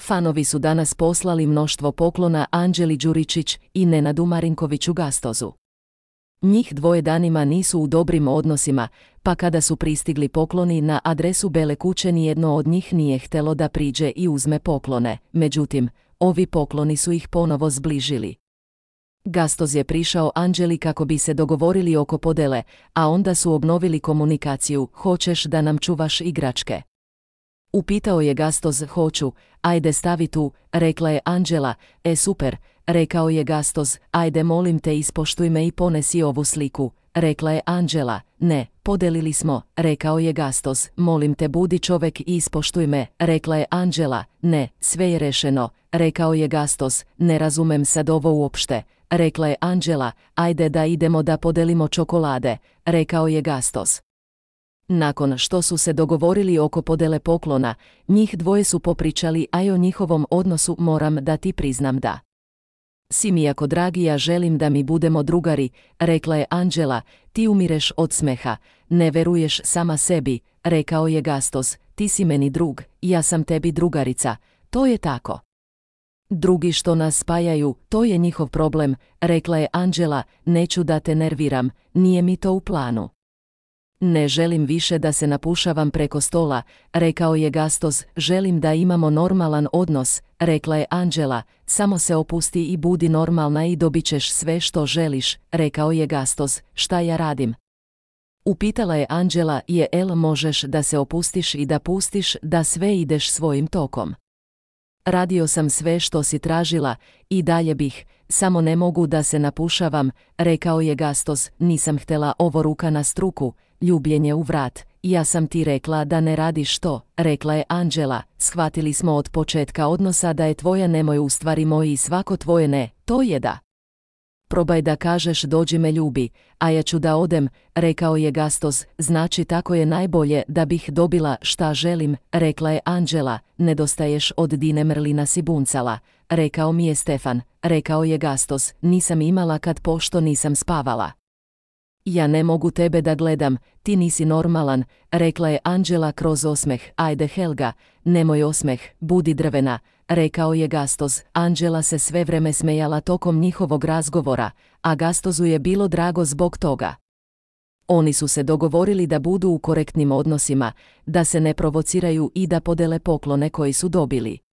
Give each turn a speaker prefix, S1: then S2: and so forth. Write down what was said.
S1: Fanovi su danas poslali mnoštvo poklona Anđeli Đuričić i Nenadu Marinkoviću Gastozu. Njih dvoje danima nisu u dobrim odnosima, pa kada su pristigli pokloni na adresu Bele kuće nijedno od njih nije htelo da priđe i uzme poklone, međutim, ovi pokloni su ih ponovo zbližili. Gastoz je prišao Anđeli kako bi se dogovorili oko podele, a onda su obnovili komunikaciju, hoćeš da nam čuvaš igračke. Upitao je gastos, hoću, ajde stavi tu, rekla je Anđela, e super, rekao je gastos, ajde molim te ispoštuj me i ponesi ovu sliku, rekla je Anđela, ne, podelili smo, rekao je gastos. molim te budi čovek i ispoštuj me, rekla je Anđela, ne, sve je rešeno, rekao je gastos, ne razumem sad ovo uopšte, rekla je Anđela, ajde da idemo da podelimo čokolade, rekao je gastos. Nakon što su se dogovorili oko podele poklona, njih dvoje su popričali, a i o njihovom odnosu moram da ti priznam da. jako dragi, ja želim da mi budemo drugari, rekla je Anđela, ti umireš od smeha, ne veruješ sama sebi, rekao je Gastos, ti si meni drug, ja sam tebi drugarica, to je tako. Drugi što nas spajaju, to je njihov problem, rekla je Anđela, neću da te nerviram, nije mi to u planu. Ne želim više da se napušavam preko stola, rekao je Gastos, želim da imamo normalan odnos, rekla je Anđela, samo se opusti i budi normalna i dobit ćeš sve što želiš, rekao je Gastos, šta ja radim? Upitala je Anđela, je el možeš da se opustiš i da pustiš da sve ideš svojim tokom. Radio sam sve što si tražila i dalje bih, samo ne mogu da se napušavam, rekao je Gastos, nisam htela ovo ruka na struku, ljubljenje u vrat, ja sam ti rekla da ne radiš to, rekla je Anđela, shvatili smo od početka odnosa da je tvoja nemoj u stvari moji i svako tvoje ne, to je da probaj da kažeš dođi me ljubi, a ja ću da odem, rekao je Gastos, znači tako je najbolje da bih dobila šta želim, rekla je Anđela, nedostaješ od Dine Merlina Sibuncala, rekao mi je Stefan, rekao je Gastos, nisam imala kad pošto nisam spavala. Ja ne mogu tebe da gledam, ti nisi normalan, rekla je Anđela kroz osmeh. Ajde Helga, nemoj osmeh, budi drvena, rekao je Gastos. Anđela se sve vreme smejala tokom njihovog razgovora, a Gastozu je bilo drago zbog toga. Oni su se dogovorili da budu u korektnim odnosima, da se ne provociraju i da podele poklone koji su dobili.